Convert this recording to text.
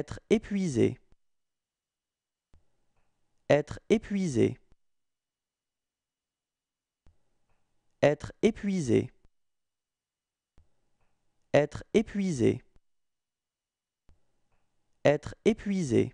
Être épuisé. Être épuisé. Être épuisé. Être épuisé. Être épuisé.